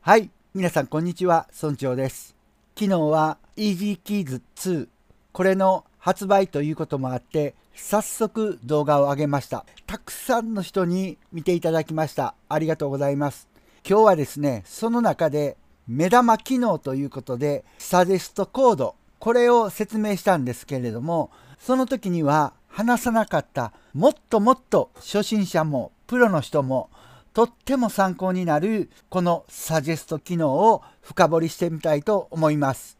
はい、皆さんこんにちは、村長です。昨日は EasyKeys2 これの発売ということもあって早速動画を上げました。たくさんの人に見ていただきました。ありがとうございます。今日はですね、その中で目玉機能ということでサジェストコードこれを説明したんですけれどもその時には話さなかったもっともっと初心者もプロの人もとっても参考になるこのサジェスト機能を深掘りしてみたいと思います。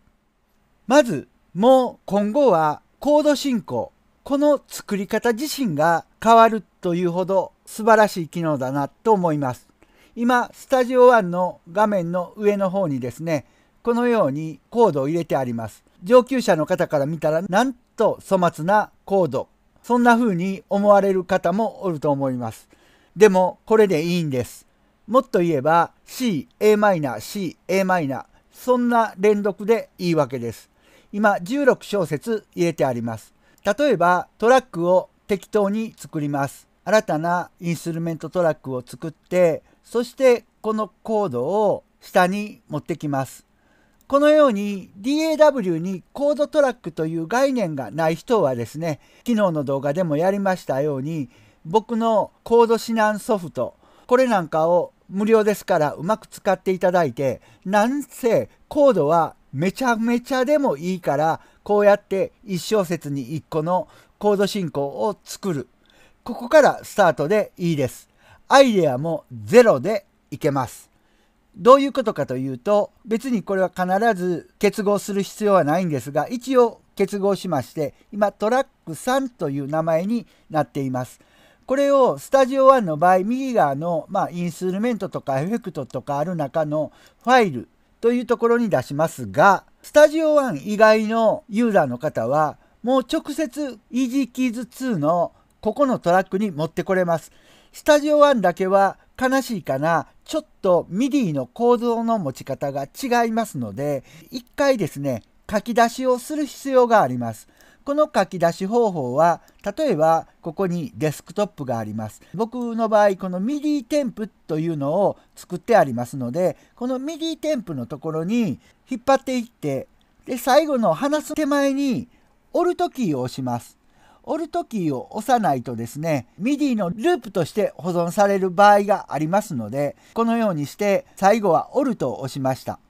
まず、もう今後はコード進行、この作り方自身が変わるというほど素晴らしい機能だなと思います。今、スタジオ1の画面の上の方にですね、このようにコードを入れてあります。上級者の方から見たら、なんと粗末なコード。そんな風に思われる方もおると思います。でもこれでいいんです。もっと言えば C、Am、C、Am、そんな連続でいいわけです。今16小節入れてあります。例えばトラックを適当に作ります。新たなインストゥルメントトラックを作って、そしてこのコードを下に持ってきます。このように DAW にコードトラックという概念がない人はですね、昨日の動画でもやりましたように僕のコード指南ソフト、これなんかを無料ですからうまく使っていただいて、なんせコードはめちゃめちゃでもいいから、こうやって1小節に1個のコード進行を作る。ここからスタートでいいです。アイデアもゼロでいけます。どういうことかというと、別にこれは必ず結合する必要はないんですが、一応結合しまして、今トラック3という名前になっています。これをスタジオ1の場合右側の、まあ、インストゥルメントとかエフェクトとかある中のファイルというところに出しますがスタジオ1以外のユーザーの方はもう直接 EasyKeys2 のここのトラックに持ってこれます。スタジオ1だけは悲しいかなちょっと MIDI の構造の持ち方が違いますので1回ですね書き出しをする必要があります。この書き出し方法は例えばここにデスクトップがあります僕の場合この MIDI テンプというのを作ってありますのでこの MIDI テンプのところに引っ張っていってで最後の話す手前にオルトキーを押しますオルトキーを押さないとですね MIDI のループとして保存される場合がありますのでこのようにして最後はオルトを押しました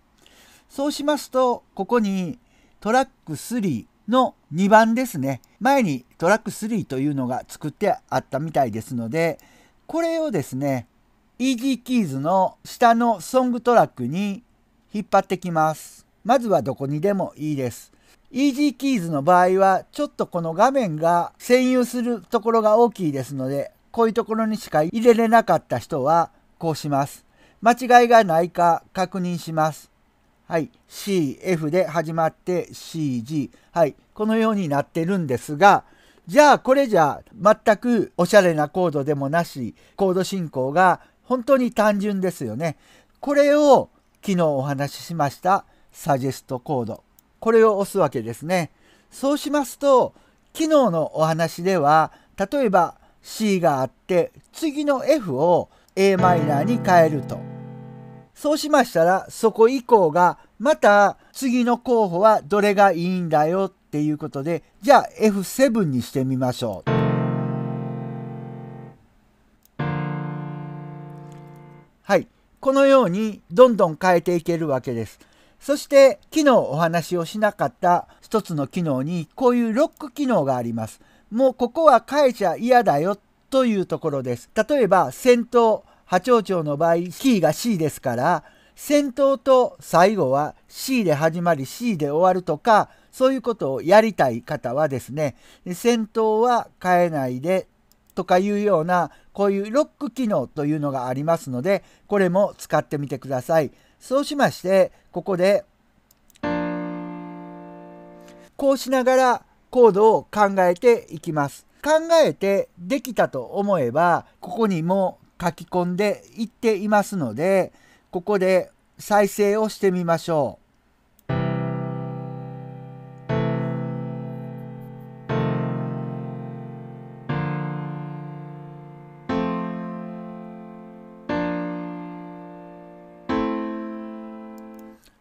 そうしますとここにトラック3の2番ですね前にトラック3というのが作ってあったみたいですのでこれをですね e k キーズの下のソングトラックに引っ張ってきますまずはどこにでもいいです e k キーズの場合はちょっとこの画面が占有するところが大きいですのでこういうところにしか入れれなかった人はこうします間違いがないか確認しますはい、CF で始まって CG、はい、このようになってるんですが、じゃあこれじゃ全くおしゃれなコードでもなし、コード進行が本当に単純ですよね。これを昨日お話ししましたサジェストコード。これを押すわけですね。そうしますと、昨日のお話では、例えば C があって、次の F を a マイナーに変えると。そうしましたら、そこ以降が、また次の候補はどれがいいんだよっていうことで、じゃあ F7 にしてみましょう。はい。このようにどんどん変えていけるわけです。そして昨日お話をしなかった一つの機能にこういうロック機能があります。もうここは変えちゃ嫌だよというところです。例えば戦闘波長長の場合キーが C ですから先頭と最後は C で始まり C で終わるとかそういうことをやりたい方はですね先頭は変えないでとかいうようなこういうロック機能というのがありますのでこれも使ってみてください。そうしましてここでこうしながらコードを考えていきます。考えてできたと思えばここにも書き込んでいっていますのでここで再生をしてみましょう。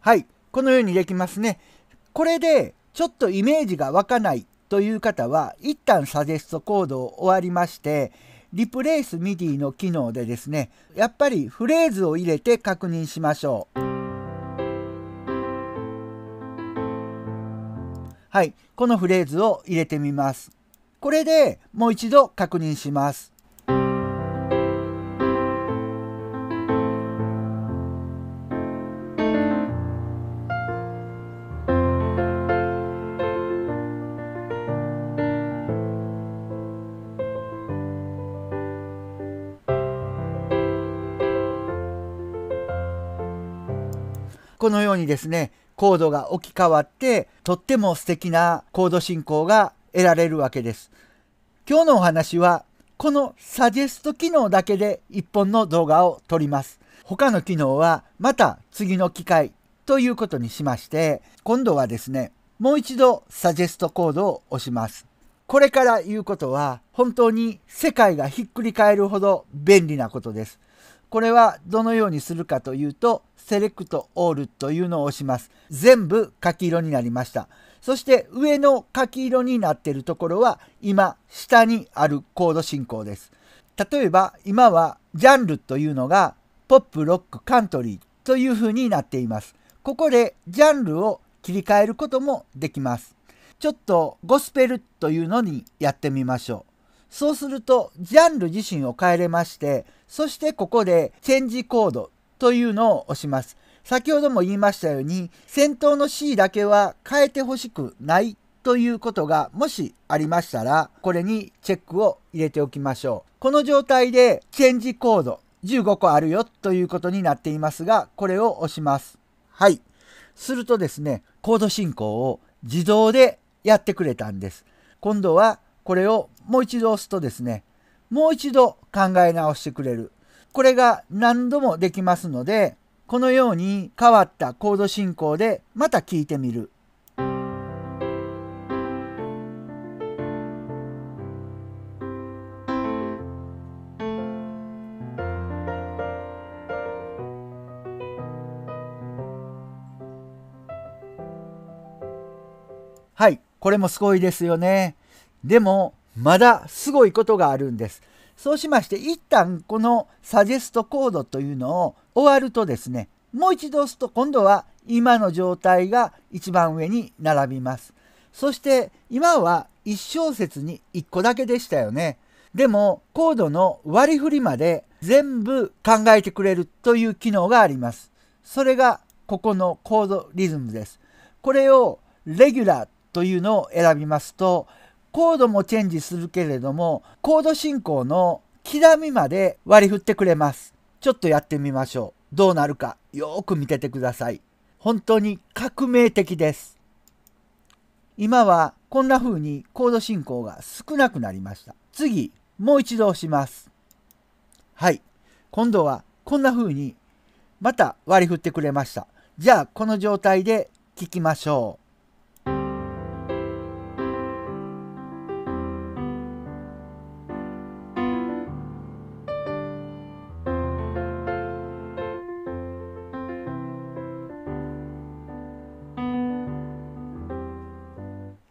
はい、このようにできますね。これでちょっとイメージが湧かないという方は一旦サジェストコードを終わりましてリプレイスミディの機能でですね、やっぱりフレーズを入れて確認しましょう。はい、このフレーズを入れてみます。これでもう一度確認します。このようにですね、コードが置き換わって、とっても素敵なコード進行が得られるわけです。今日のお話は、このサジェスト機能だけで1本の動画を撮ります。他の機能はまた次の機会ということにしまして、今度はですね、もう一度サジェストコードを押します。これから言うことは本当に世界がひっくり返るほど便利なことです。これはどのようにするかというと、セレクトオールというのを押します。全部書き色になりました。そして上の書き色になっているところは今下にあるコード進行です。例えば今はジャンルというのがポップ、ロック、カントリーというふうになっています。ここでジャンルを切り替えることもできます。ちょっとゴスペルというのにやってみましょう。そうするとジャンル自身を変えれまして、そしてここでチェンジコードというのを押します。先ほども言いましたように先頭の C だけは変えてほしくないということがもしありましたらこれにチェックを入れておきましょう。この状態でチェンジコード15個あるよということになっていますがこれを押します。はい。するとですねコード進行を自動でやってくれたんです。今度はこれをもう一度押すとですねもう一度考え直してくれるこれが何度もできますので、このように変わったコード進行でまた聴いてみる。はい、これもすごいですよね。でも、まだすごいことがあるんです。そうしまして一旦このサジェストコードというのを終わるとですねもう一度押すと今度は今の状態が一番上に並びます。そして今は1小節に1個だけでしたよね。でもコードの割り振りまで全部考えてくれるという機能があります。それがここのコードリズムです。これをレギュラーというのを選びますとコードもチェンジするけれども、コード進行の刻みまで割り振ってくれます。ちょっとやってみましょう。どうなるかよーく見ててください。本当に革命的です。今はこんな風にコード進行が少なくなりました。次、もう一度押します。はい。今度はこんな風にまた割り振ってくれました。じゃあこの状態で聞きましょう。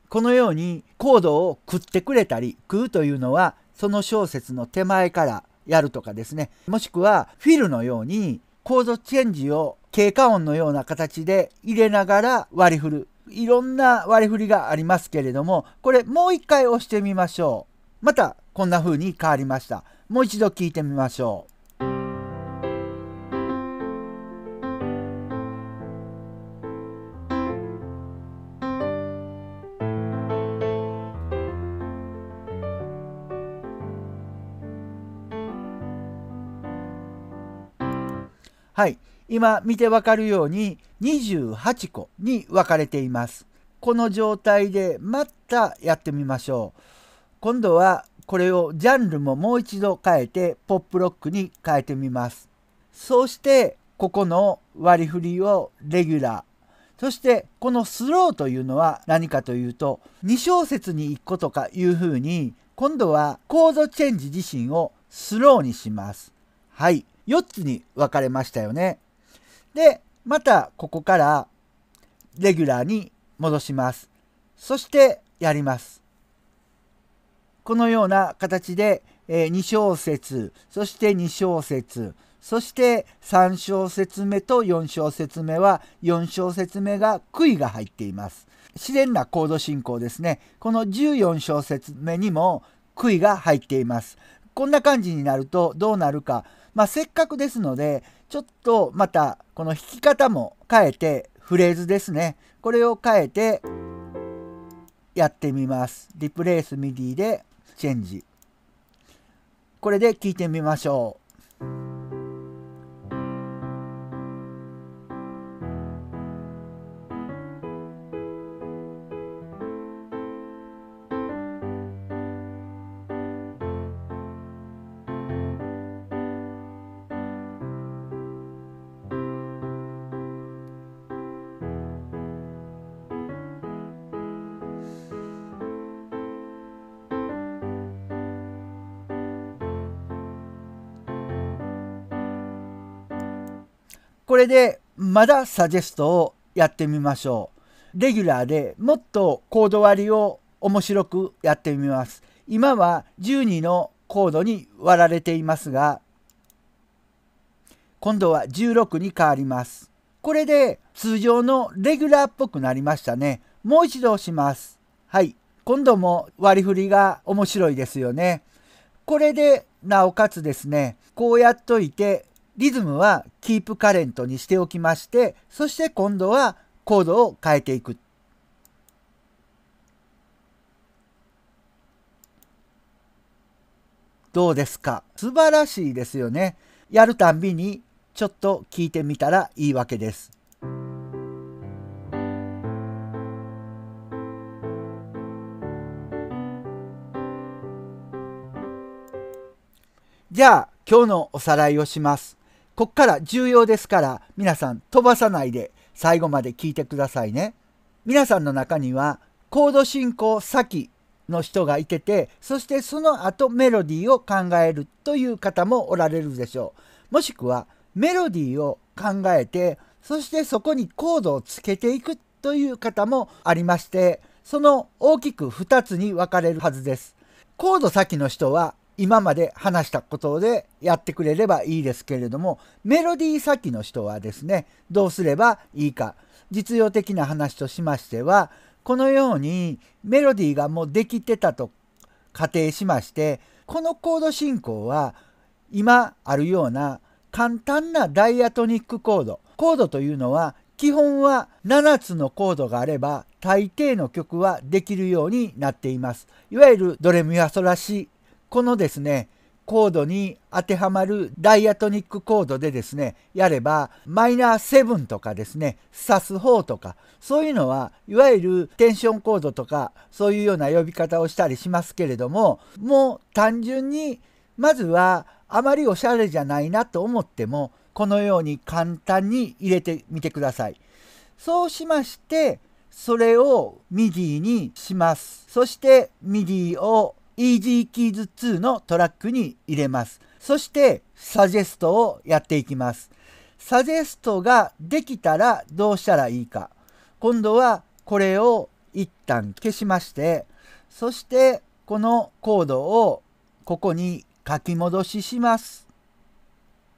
このようにコードを食ってくれたり食うというのはその小説の手前からやるとかですねもしくはフィルのようにコードチェンジを経過音のような形で入れながら割り振るいろんな割り振りがありますけれどもこれもう一回押してみましょうまたこんな風に変わりましたもう一度聞いてみましょう今見てわかるように28個に分かれています。この状態でまたやってみましょう。今度はこれをジャンルももう一度変えてポップロックに変えてみます。そしてここの割り振りをレギュラー。そしてこのスローというのは何かというと2小節に1個とかいうふうに今度はコードチェンジ自身をスローにします。はい。4つに分かれましたよね。で、またここからレギュラーに戻します。そしてやります。このような形で、え2小節、そして2小節、そして3小節目と4小節目は4小節目が杭が入っています。自然なコード進行ですね。この14小節目にも杭が入っています。こんな感じになるとどうなるか。まあ、せっかくですので、ちょっとまたこの弾き方も変えて、フレーズですね。これを変えてやってみます。リプレイスミディでチェンジ。これで聞いてみましょう。これでまだサジェストをやってみましょう。レギュラーでもっとコード割りを面白くやってみます。今は12のコードに割られていますが、今度は16に変わります。これで通常のレギュラーっぽくなりましたね。もう一度押します。はい。今度も割り振りが面白いですよね。これで、なおかつですね、こうやっといてリズムはキープカレントにしておきまして、そして今度はコードを変えていく。どうですか素晴らしいですよね。やるたんびにちょっと聞いてみたらいいわけです。じゃあ今日のおさらいをします。こっから重要ですから皆さん飛ばさないで最後まで聞いてくださいね。皆さんの中にはコード進行先の人がいててそしてその後メロディーを考えるという方もおられるでしょう。もしくはメロディーを考えてそしてそこにコードをつけていくという方もありましてその大きく2つに分かれるはずです。コード先の人は今まで話したことでやってくれればいいですけれどもメロディー先の人はですねどうすればいいか実用的な話としましてはこのようにメロディーがもうできてたと仮定しましてこのコード進行は今あるような簡単なダイアトニックコードコードというのは基本は7つのコードがあれば大抵の曲はできるようになっていますいわゆるドレミファソラシこのですねコードに当てはまるダイアトニックコードでですねやればマイナー7とかですね指す方とかそういうのはいわゆるテンションコードとかそういうような呼び方をしたりしますけれどももう単純にまずはあまりおしゃれじゃないなと思ってもこのように簡単に入れてみてください。そうしましてそれをミディにします。そして m を Easy Keys 2のトラックに入れます。そしてサジェストをやっていきます。サジェストができたらどうしたらいいか。今度はこれを一旦消しまして、そしてこのコードをここに書き戻しします。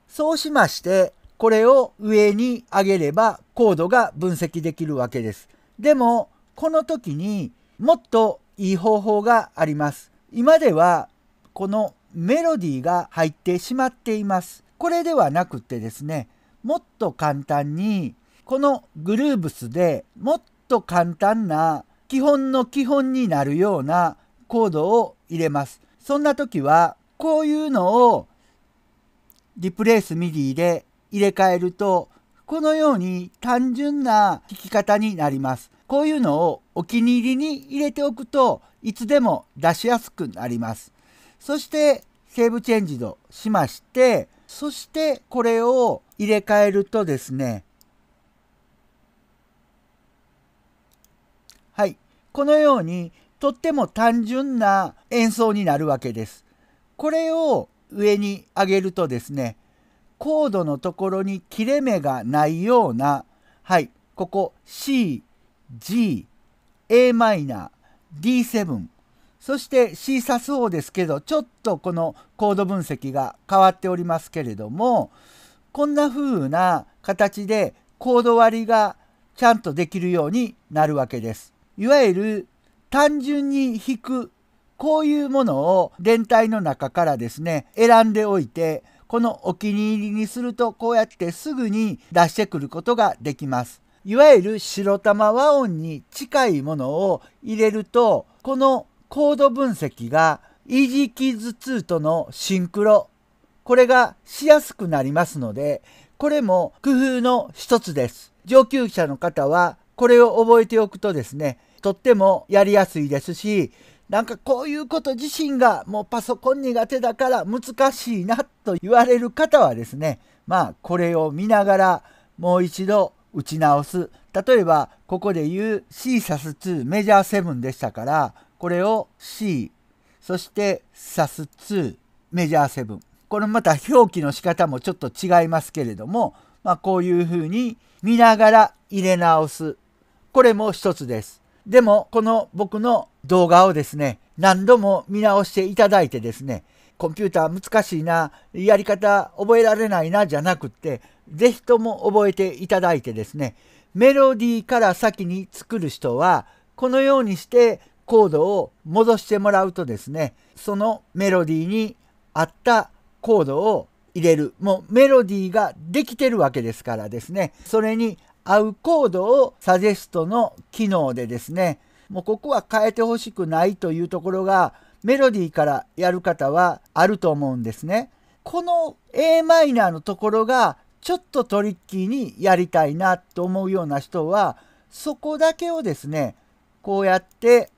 そうしまして、これを上に上げればコードが分析できるわけです。でも、この時にもっといい方法があります。今ではこのメロディーが入ってしまっています。これではなくてですね、もっと簡単にこのグルーブスでもっと簡単な基本の基本になるようなコードを入れます。そんな時はこういうのをリプレイスミディで入れ替えるとこのように単純な弾き方になります。こういうのをお気に入りに入れておくといつでも出しやすくなります。そしてセーブチェンジとしまして、そしてこれを入れ替えるとですね、はい、このようにとっても単純な演奏になるわけです。これを上に上げるとですね、コードのところに切れ目がないような、はい、ここ C、G、a マイナー D7 そして C サス4ですけどちょっとこのコード分析が変わっておりますけれどもこんな風な形でコード割りがちゃんとできるようになるわけです。いわゆる単純に引くこういうものを電体の中からですね選んでおいてこのお気に入りにするとこうやってすぐに出してくることができます。いわゆる白玉和音に近いものを入れるとこのコード分析がイージーキーズ2とのシンクロこれがしやすくなりますのでこれも工夫の一つです上級者の方はこれを覚えておくとですねとってもやりやすいですしなんかこういうこと自身がもうパソコン苦手だから難しいなと言われる方はですねまあこれを見ながらもう一度打ち直す例えばここで言う C サス2メジャー7でしたからこれを C そしてサス2メジャー7これまた表記の仕方もちょっと違いますけれども、まあ、こういうふうに見ながら入れ直すこれも一つです。でもこの僕の動画をですね何度も見直していただいてですねコンピューター難しいなやり方覚えられないなじゃなくってぜひとも覚えていただいてですね、メロディーから先に作る人は、このようにしてコードを戻してもらうとですね、そのメロディーに合ったコードを入れる。もうメロディーができてるわけですからですね、それに合うコードをサジェストの機能でですね、もうここは変えてほしくないというところが、メロディーからやる方はあると思うんですね。この a マイナーのところがちょっとトリッキーにやりたいなと思うような人はそこだけをですねこうやって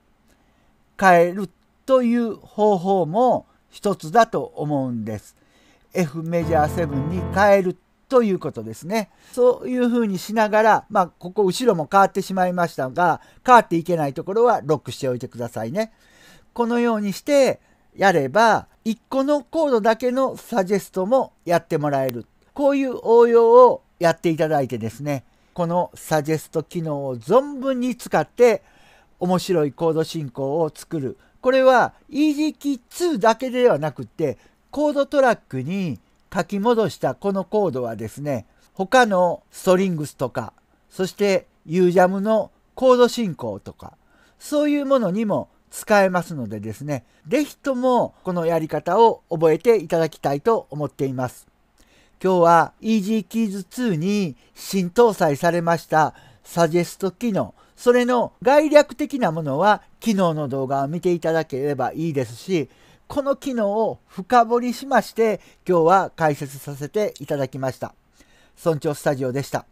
変えるという方法も一つだと思うんです。F メジャー7に変えるということですね。そういうふうにしながら、まあ、ここ後ろも変わってしまいましたが、変わっていけないところはロックしておいてくださいね。このようにしてやれば、1個のコードだけのサジェストもやってもらえるこういう応用をやっていただいてですね、このサジェスト機能を存分に使って面白いコード進行を作る。これは EasyKey2 だけではなくて、コードトラックに書き戻したこのコードはですね、他のストリングスとか、そしてユージャムのコード進行とか、そういうものにも使えますのでですね、是非ともこのやり方を覚えていただきたいと思っています。今日は EasyKeys2 に新搭載されましたサジェスト機能、それの概略的なものは昨日の動画を見ていただければいいですし、この機能を深掘りしまして今日は解説させていただきました。村長スタジオでした。